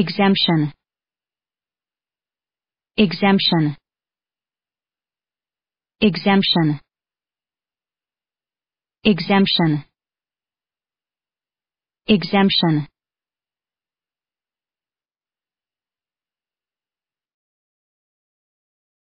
Exemption. Exemption. Exemption. Exemption. Exemption.